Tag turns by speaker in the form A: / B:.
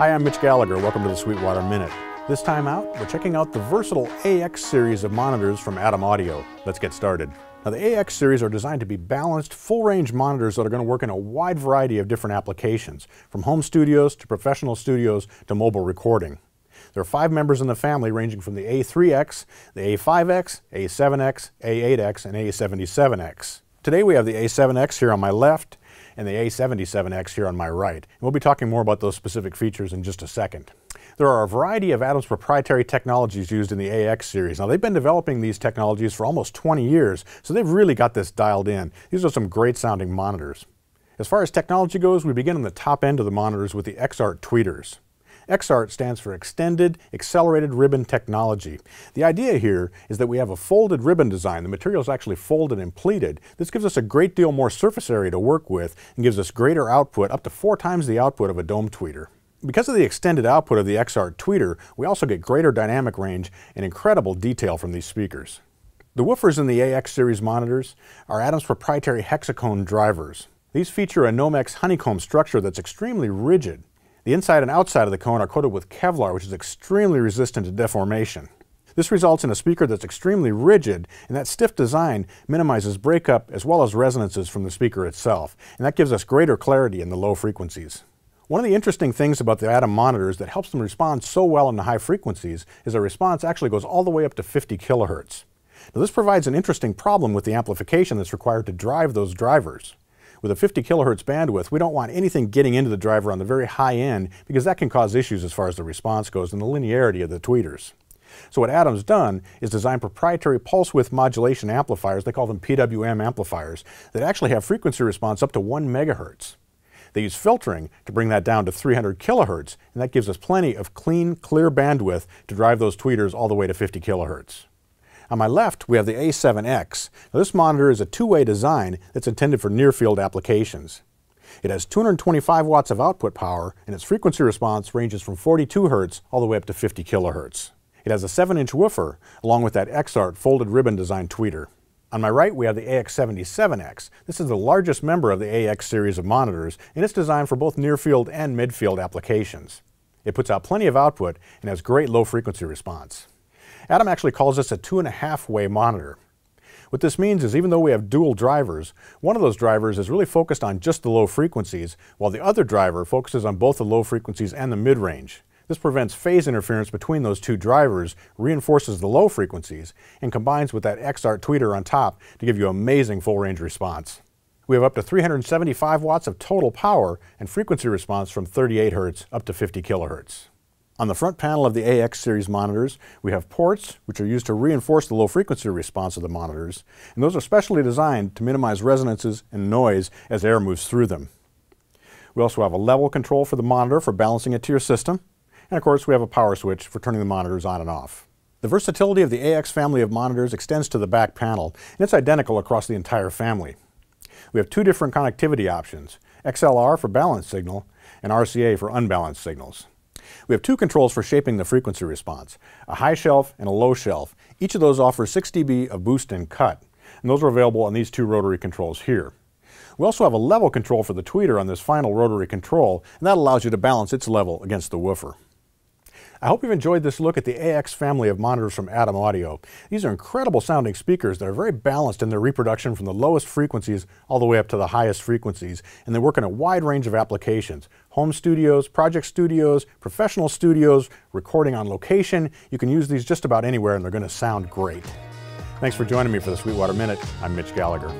A: Hi, I'm Mitch Gallagher. Welcome to the Sweetwater Minute. This time out, we're checking out the versatile AX series of monitors from Atom Audio. Let's get started. Now the AX series are designed to be balanced, full-range monitors that are going to work in a wide variety of different applications, from home studios to professional studios to mobile recording. There are five members in the family ranging from the A3X, the A5X, A7X, A8X, and A77X. Today we have the A7X here on my left, and the A77X here on my right. And we'll be talking more about those specific features in just a second. There are a variety of Adam's proprietary technologies used in the AX series. Now, they've been developing these technologies for almost 20 years, so they've really got this dialed in. These are some great sounding monitors. As far as technology goes, we begin on the top end of the monitors with the XART tweeters. XART stands for Extended Accelerated Ribbon Technology. The idea here is that we have a folded ribbon design. The material is actually folded and pleated. This gives us a great deal more surface area to work with and gives us greater output, up to four times the output of a dome tweeter. Because of the extended output of the XART tweeter, we also get greater dynamic range and incredible detail from these speakers. The woofers in the AX series monitors are Adam's proprietary hexacone drivers. These feature a Nomex honeycomb structure that's extremely rigid. The inside and outside of the cone are coated with Kevlar, which is extremely resistant to deformation. This results in a speaker that's extremely rigid, and that stiff design minimizes breakup as well as resonances from the speaker itself, and that gives us greater clarity in the low frequencies. One of the interesting things about the Atom monitors that helps them respond so well in the high frequencies is their response actually goes all the way up to 50 kilohertz. Now this provides an interesting problem with the amplification that's required to drive those drivers. With a 50 kilohertz bandwidth, we don't want anything getting into the driver on the very high end because that can cause issues as far as the response goes and the linearity of the tweeters. So what Adam's done is design proprietary pulse width modulation amplifiers, they call them PWM amplifiers, that actually have frequency response up to 1 megahertz. They use filtering to bring that down to 300 kilohertz, and that gives us plenty of clean, clear bandwidth to drive those tweeters all the way to 50 kilohertz. On my left, we have the A7X. Now, this monitor is a two-way design that's intended for near-field applications. It has 225 watts of output power, and its frequency response ranges from 42 Hz all the way up to 50 kHz. It has a 7-inch woofer, along with that XART folded ribbon design tweeter. On my right, we have the AX77X. This is the largest member of the AX series of monitors, and it's designed for both near-field and mid-field applications. It puts out plenty of output and has great low-frequency response. Adam actually calls this a two and a half way monitor. What this means is even though we have dual drivers, one of those drivers is really focused on just the low frequencies, while the other driver focuses on both the low frequencies and the mid-range. This prevents phase interference between those two drivers, reinforces the low frequencies, and combines with that XART tweeter on top to give you amazing full range response. We have up to 375 watts of total power and frequency response from 38 Hz up to 50 kilohertz. On the front panel of the AX series monitors, we have ports, which are used to reinforce the low frequency response of the monitors, and those are specially designed to minimize resonances and noise as air moves through them. We also have a level control for the monitor for balancing it to your system, and of course we have a power switch for turning the monitors on and off. The versatility of the AX family of monitors extends to the back panel, and it's identical across the entire family. We have two different connectivity options, XLR for balanced signal and RCA for unbalanced signals. We have two controls for shaping the frequency response, a high shelf and a low shelf. Each of those offers 6 dB of boost and cut, and those are available on these two rotary controls here. We also have a level control for the tweeter on this final rotary control, and that allows you to balance its level against the woofer. I hope you've enjoyed this look at the AX family of monitors from Atom Audio. These are incredible sounding speakers that are very balanced in their reproduction from the lowest frequencies all the way up to the highest frequencies, and they work in a wide range of applications. Home studios, project studios, professional studios, recording on location. You can use these just about anywhere and they're going to sound great. Thanks for joining me for the Sweetwater Minute. I'm Mitch Gallagher.